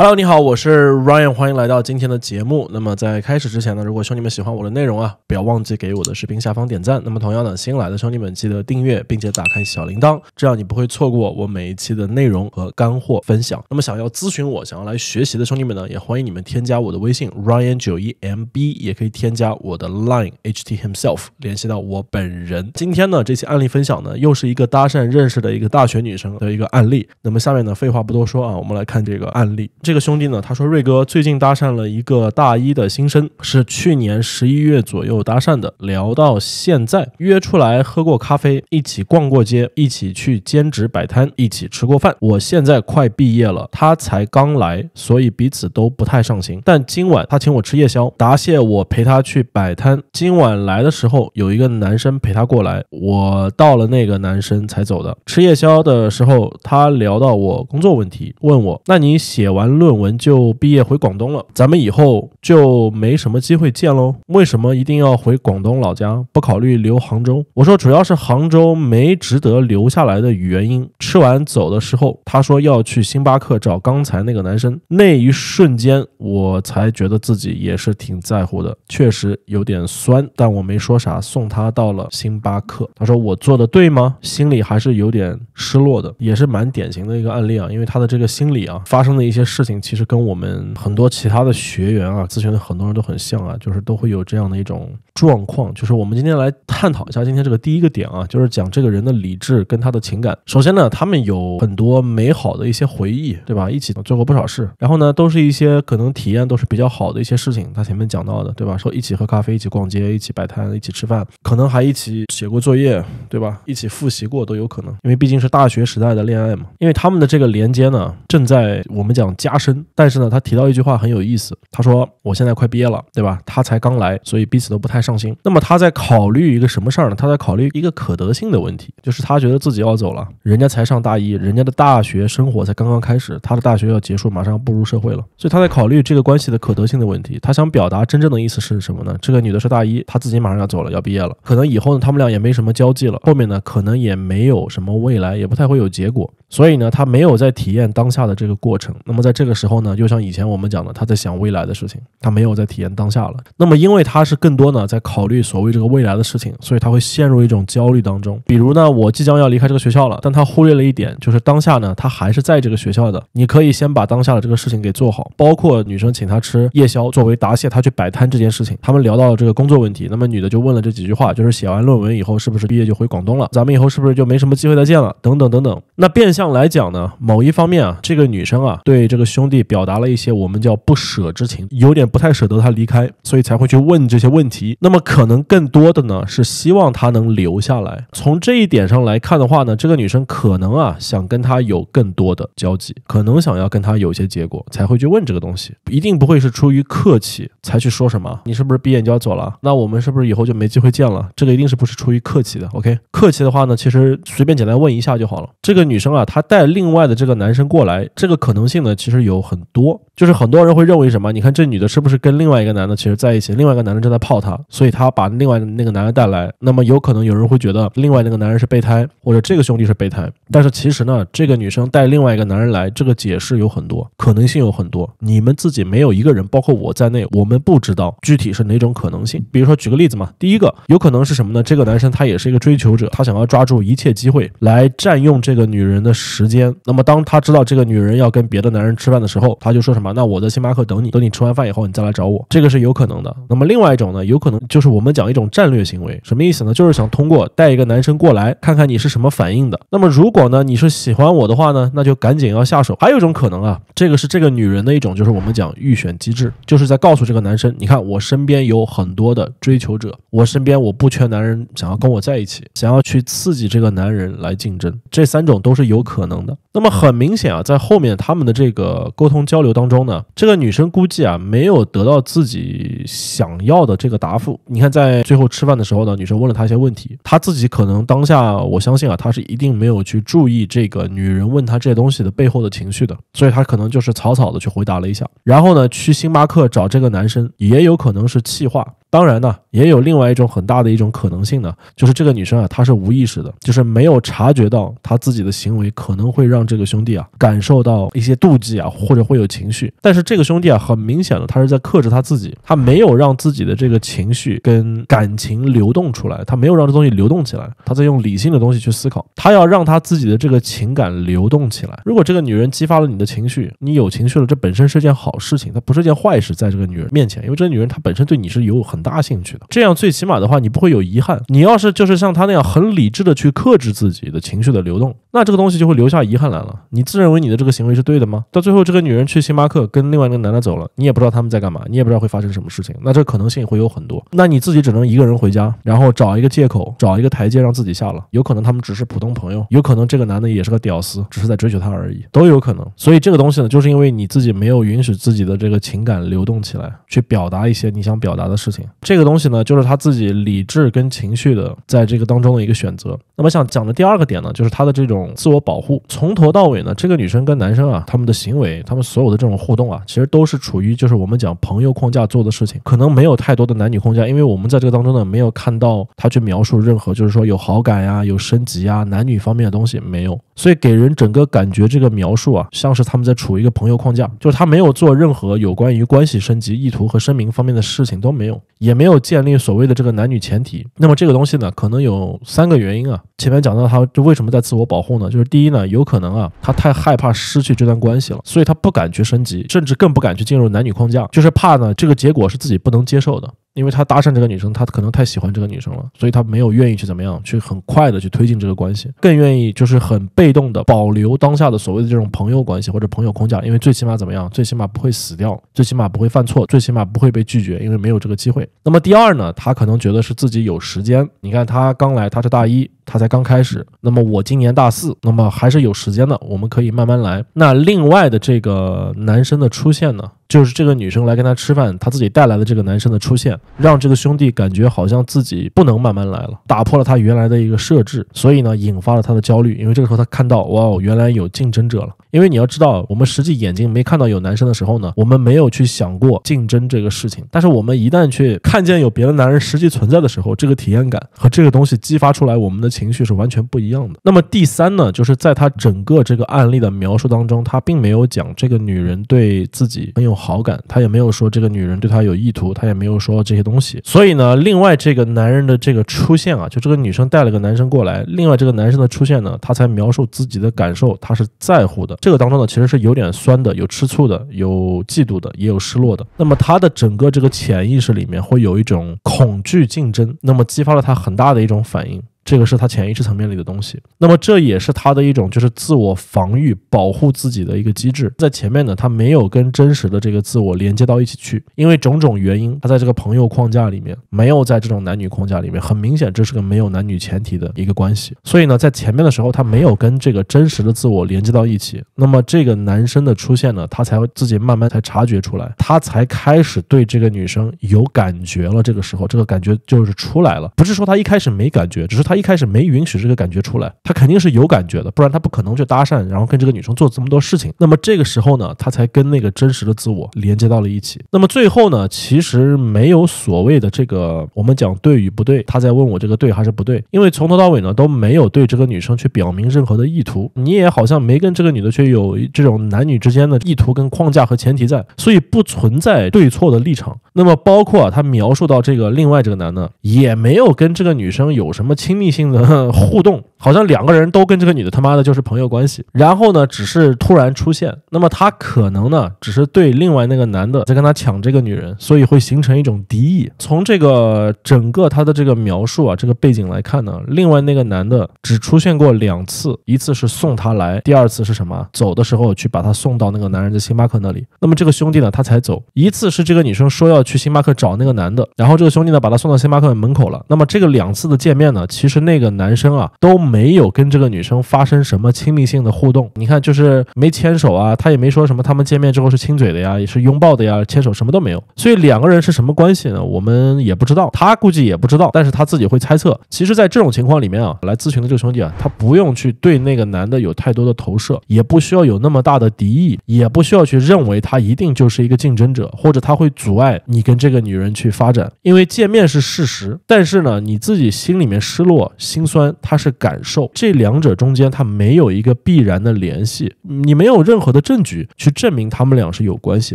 Hello，你好，我是 Ryan，欢迎来到今天的节目。那么在开始之前呢，如果兄弟们喜欢我的内容啊，不要忘记给我的视频下方点赞。那么同样呢，新来的兄弟们记得订阅，并且打开小铃铛，这样你不会错过我每一期的内容和干货分享。那么想要咨询我，想要来学习的兄弟们呢，也欢迎你们添加我的微信 Ryan91MB，也可以添加我的 Line ht himself 联系到我本人。今天呢，这期案例分享呢，又是一个搭讪认识的一个大学女生的一个案例。那么下面呢，废话不多说啊，我们来看这个案例。这个兄弟呢，他说瑞哥最近搭讪了一个大一的新生，是去年十一月左右搭讪的，聊到现在约出来喝过咖啡，一起逛过街，一起去兼职摆摊，一起吃过饭。我现在快毕业了，他才刚来，所以彼此都不太上心。但今晚他请我吃夜宵，答谢我陪他去摆摊。今晚来的时候有一个男生陪他过来，我到了那个男生才走的。吃夜宵的时候，他聊到我工作问题，问我，那你写完？论文就毕业回广东了，咱们以后就没什么机会见喽。为什么一定要回广东老家？不考虑留杭州？我说主要是杭州没值得留下来的原因。吃完走的时候，他说要去星巴克找刚才那个男生。那一瞬间，我才觉得自己也是挺在乎的，确实有点酸，但我没说啥，送他到了星巴克。他说我做的对吗？心里还是有点失落的，也是蛮典型的一个案例啊，因为他的这个心理啊，发生的一些事。事情其实跟我们很多其他的学员啊咨询的很多人都很像啊，就是都会有这样的一种状况。就是我们今天来探讨一下今天这个第一个点啊，就是讲这个人的理智跟他的情感。首先呢，他们有很多美好的一些回忆，对吧？一起做过不少事，然后呢，都是一些可能体验都是比较好的一些事情。他前面讲到的，对吧？说一起喝咖啡，一起逛街，一起摆摊，一起吃饭，可能还一起写过作业，对吧？一起复习过都有可能，因为毕竟是大学时代的恋爱嘛。因为他们的这个连接呢，正在我们讲加。加深，但是呢，他提到一句话很有意思，他说：“我现在快毕业了，对吧？他才刚来，所以彼此都不太上心。那么他在考虑一个什么事儿呢？他在考虑一个可得性的问题，就是他觉得自己要走了，人家才上大一，人家的大学生活才刚刚开始，他的大学要结束，马上步入社会了，所以他在考虑这个关系的可得性的问题。他想表达真正的意思是什么呢？这个女的是大一，他自己马上要走了，要毕业了，可能以后呢，他们俩也没什么交际了，后面呢，可能也没有什么未来，也不太会有结果。”所以呢，他没有在体验当下的这个过程。那么在这个时候呢，就像以前我们讲的，他在想未来的事情，他没有在体验当下了。那么因为他是更多呢在考虑所谓这个未来的事情，所以他会陷入一种焦虑当中。比如呢，我即将要离开这个学校了，但他忽略了一点，就是当下呢，他还是在这个学校的。你可以先把当下的这个事情给做好，包括女生请他吃夜宵作为答谢，他去摆摊这件事情。他们聊到了这个工作问题，那么女的就问了这几句话，就是写完论文以后是不是毕业就回广东了？咱们以后是不是就没什么机会再见了？等等等等。那变。这来讲呢，某一方面啊，这个女生啊，对这个兄弟表达了一些我们叫不舍之情，有点不太舍得他离开，所以才会去问这些问题。那么可能更多的呢，是希望他能留下来。从这一点上来看的话呢，这个女生可能啊，想跟他有更多的交集，可能想要跟他有些结果，才会去问这个东西。一定不会是出于客气才去说什么，你是不是闭眼就要走了？那我们是不是以后就没机会见了？这个一定是不是出于客气的？OK，客气的话呢，其实随便简单问一下就好了。这个女生啊。他带另外的这个男生过来，这个可能性呢，其实有很多。就是很多人会认为什么？你看这女的是不是跟另外一个男的其实在一起？另外一个男的正在泡她，所以她把另外那个男人带来。那么有可能有人会觉得另外那个男人是备胎，或者这个兄弟是备胎。但是其实呢，这个女生带另外一个男人来，这个解释有很多可能性有很多。你们自己没有一个人，包括我在内，我们不知道具体是哪种可能性。比如说举个例子嘛，第一个有可能是什么呢？这个男生他也是一个追求者，他想要抓住一切机会来占用这个女人的。时间，那么当他知道这个女人要跟别的男人吃饭的时候，他就说什么？那我在星巴克等你，等你吃完饭以后，你再来找我。这个是有可能的。那么另外一种呢，有可能就是我们讲一种战略行为，什么意思呢？就是想通过带一个男生过来看看你是什么反应的。那么如果呢你是喜欢我的话呢，那就赶紧要下手。还有一种可能啊，这个是这个女人的一种，就是我们讲预选机制，就是在告诉这个男生，你看我身边有很多的追求者，我身边我不缺男人，想要跟我在一起，想要去刺激这个男人来竞争。这三种都是有。可能的，那么很明显啊，在后面他们的这个沟通交流当中呢，这个女生估计啊没有得到自己想要的这个答复。你看，在最后吃饭的时候呢，女生问了他一些问题，他自己可能当下，我相信啊，他是一定没有去注意这个女人问他这些东西的背后的情绪的，所以他可能就是草草的去回答了一下，然后呢，去星巴克找这个男生，也有可能是气话。当然呢，也有另外一种很大的一种可能性呢，就是这个女生啊，她是无意识的，就是没有察觉到她自己的行为可能会让这个兄弟啊感受到一些妒忌啊，或者会有情绪。但是这个兄弟啊，很明显的他是在克制他自己，他没有让自己的这个情绪跟感情流动出来，他没有让这东西流动起来，他在用理性的东西去思考，他要让他自己的这个情感流动起来。如果这个女人激发了你的情绪，你有情绪了，这本身是件好事情，它不是件坏事，在这个女人面前，因为这个女人她本身对你是有很。很大兴趣的，这样最起码的话，你不会有遗憾。你要是就是像他那样很理智的去克制自己的情绪的流动，那这个东西就会留下遗憾来了。你自认为你的这个行为是对的吗？到最后，这个女人去星巴克跟另外一个男的走了，你也不知道他们在干嘛，你也不知道会发生什么事情。那这可能性会有很多。那你自己只能一个人回家，然后找一个借口，找一个台阶让自己下了。有可能他们只是普通朋友，有可能这个男的也是个屌丝，只是在追求她而已，都有可能。所以这个东西呢，就是因为你自己没有允许自己的这个情感流动起来，去表达一些你想表达的事情。这个东西呢，就是他自己理智跟情绪的在这个当中的一个选择。那么想讲的第二个点呢，就是他的这种自我保护。从头到尾呢，这个女生跟男生啊，他们的行为，他们所有的这种互动啊，其实都是处于就是我们讲朋友框架做的事情，可能没有太多的男女框架，因为我们在这个当中呢，没有看到他去描述任何就是说有好感呀、有升级呀、男女方面的东西没有，所以给人整个感觉这个描述啊，像是他们在处于一个朋友框架，就是他没有做任何有关于关系升级意图和声明方面的事情都没有。也没有建立所谓的这个男女前提，那么这个东西呢，可能有三个原因啊。前面讲到他为什么在自我保护呢？就是第一呢，有可能啊，他太害怕失去这段关系了，所以他不敢去升级，甚至更不敢去进入男女框架，就是怕呢这个结果是自己不能接受的。因为他搭讪这个女生，他可能太喜欢这个女生了，所以他没有愿意去怎么样，去很快的去推进这个关系，更愿意就是很被动的保留当下的所谓的这种朋友关系或者朋友框架，因为最起码怎么样，最起码不会死掉，最起码不会犯错，最起码不会被拒绝，因为没有这个机会。那么第二呢，他可能觉得是自己有时间，你看他刚来，他是大一。他才刚开始，那么我今年大四，那么还是有时间的，我们可以慢慢来。那另外的这个男生的出现呢，就是这个女生来跟他吃饭，他自己带来的这个男生的出现，让这个兄弟感觉好像自己不能慢慢来了，打破了他原来的一个设置，所以呢，引发了他的焦虑，因为这个时候他看到，哇，原来有竞争者了。因为你要知道，我们实际眼睛没看到有男生的时候呢，我们没有去想过竞争这个事情。但是我们一旦去看见有别的男人实际存在的时候，这个体验感和这个东西激发出来，我们的情绪是完全不一样的。那么第三呢，就是在他整个这个案例的描述当中，他并没有讲这个女人对自己很有好感，他也没有说这个女人对他有意图，他也没有说这些东西。所以呢，另外这个男人的这个出现啊，就这个女生带了个男生过来，另外这个男生的出现呢，他才描述自己的感受，他是在乎的。这个当中呢，其实是有点酸的，有吃醋的，有嫉妒的，也有失落的。那么他的整个这个潜意识里面会有一种恐惧竞争，那么激发了他很大的一种反应。这个是他潜意识层面里的东西，那么这也是他的一种就是自我防御、保护自己的一个机制。在前面呢，他没有跟真实的这个自我连接到一起去，因为种种原因，他在这个朋友框架里面，没有在这种男女框架里面。很明显，这是个没有男女前提的一个关系。所以呢，在前面的时候，他没有跟这个真实的自我连接到一起。那么这个男生的出现呢，他才会自己慢慢才察觉出来，他才开始对这个女生有感觉了。这个时候，这个感觉就是出来了。不是说他一开始没感觉，只是他。一开始没允许这个感觉出来，他肯定是有感觉的，不然他不可能去搭讪，然后跟这个女生做这么多事情。那么这个时候呢，他才跟那个真实的自我连接到了一起。那么最后呢，其实没有所谓的这个我们讲对与不对，他在问我这个对还是不对，因为从头到尾呢都没有对这个女生去表明任何的意图，你也好像没跟这个女的去有这种男女之间的意图跟框架和前提在，所以不存在对错的立场。那么，包括他描述到这个另外这个男的，也没有跟这个女生有什么亲密性的互动。好像两个人都跟这个女的他妈的就是朋友关系，然后呢，只是突然出现，那么他可能呢，只是对另外那个男的在跟他抢这个女人，所以会形成一种敌意。从这个整个他的这个描述啊，这个背景来看呢，另外那个男的只出现过两次，一次是送他来，第二次是什么？走的时候去把他送到那个男人的星巴克那里，那么这个兄弟呢，他才走一次是这个女生说要去星巴克找那个男的，然后这个兄弟呢，把他送到星巴克门口了。那么这个两次的见面呢，其实那个男生啊都。没有跟这个女生发生什么亲密性的互动，你看就是没牵手啊，他也没说什么，他们见面之后是亲嘴的呀，也是拥抱的呀，牵手什么都没有。所以两个人是什么关系呢？我们也不知道，他估计也不知道，但是他自己会猜测。其实，在这种情况里面啊，来咨询的这个兄弟啊，他不用去对那个男的有太多的投射，也不需要有那么大的敌意，也不需要去认为他一定就是一个竞争者，或者他会阻碍你跟这个女人去发展。因为见面是事实，但是呢，你自己心里面失落、心酸，他是感。受这两者中间，它没有一个必然的联系，你没有任何的证据去证明他们俩是有关系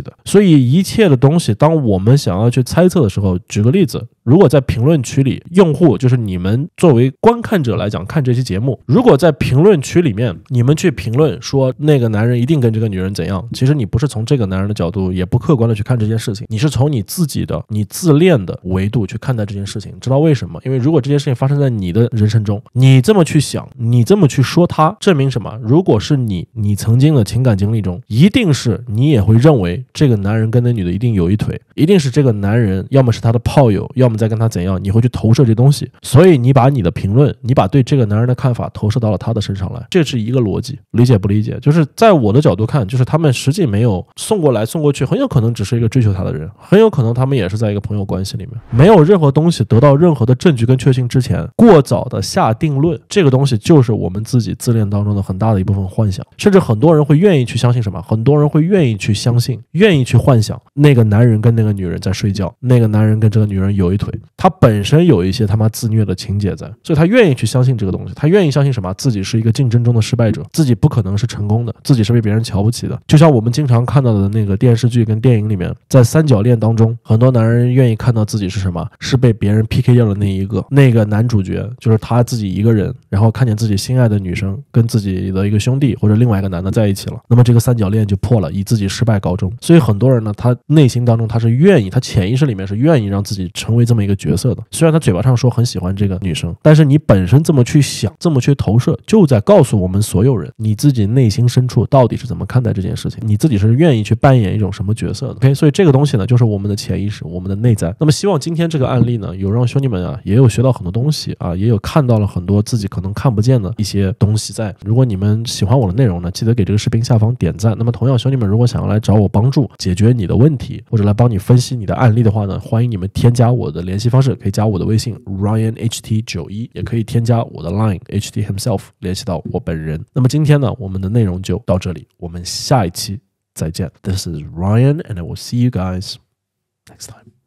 的。所以一切的东西，当我们想要去猜测的时候，举个例子。如果在评论区里，用户就是你们作为观看者来讲看这期节目。如果在评论区里面，你们去评论说那个男人一定跟这个女人怎样，其实你不是从这个男人的角度，也不客观的去看这件事情，你是从你自己的、你自恋的维度去看待这件事情。知道为什么？因为如果这件事情发生在你的人生中，你这么去想，你这么去说他，证明什么？如果是你，你曾经的情感经历中，一定是你也会认为这个男人跟那女的一定有一腿，一定是这个男人要么是他的炮友，要么。在跟他怎样，你会去投射这东西，所以你把你的评论，你把对这个男人的看法投射到了他的身上来，这是一个逻辑，理解不理解？就是在我的角度看，就是他们实际没有送过来送过去，很有可能只是一个追求他的人，很有可能他们也是在一个朋友关系里面，没有任何东西得到任何的证据跟确信之前，过早的下定论，这个东西就是我们自己自恋当中的很大的一部分幻想，甚至很多人会愿意去相信什么？很多人会愿意去相信，愿意去幻想那个男人跟那个女人在睡觉，那个男人跟这个女人有一。他本身有一些他妈自虐的情节在，所以他愿意去相信这个东西。他愿意相信什么？自己是一个竞争中的失败者，自己不可能是成功的，自己是被别人瞧不起的。就像我们经常看到的那个电视剧跟电影里面，在三角恋当中，很多男人愿意看到自己是什么？是被别人 PK 掉的那一个。那个男主角就是他自己一个人，然后看见自己心爱的女生跟自己的一个兄弟或者另外一个男的在一起了，那么这个三角恋就破了，以自己失败告终。所以很多人呢，他内心当中他是愿意，他潜意识里面是愿意让自己成为这。这么一个角色的，虽然他嘴巴上说很喜欢这个女生，但是你本身这么去想，这么去投射，就在告诉我们所有人，你自己内心深处到底是怎么看待这件事情，你自己是愿意去扮演一种什么角色的？OK，所以这个东西呢，就是我们的潜意识，我们的内在。那么希望今天这个案例呢，有让兄弟们啊，也有学到很多东西啊，也有看到了很多自己可能看不见的一些东西在。如果你们喜欢我的内容呢，记得给这个视频下方点赞。那么同样，兄弟们如果想要来找我帮助解决你的问题，或者来帮你分析你的案例的话呢，欢迎你们添加我的。联系方式可以加我的微信 Ryan HT 九一，也可以添加我的 Line HT Himself 联系到我本人。那么今天呢，我们的内容就到这里，我们下一期再见。This is Ryan and I will see you guys next time.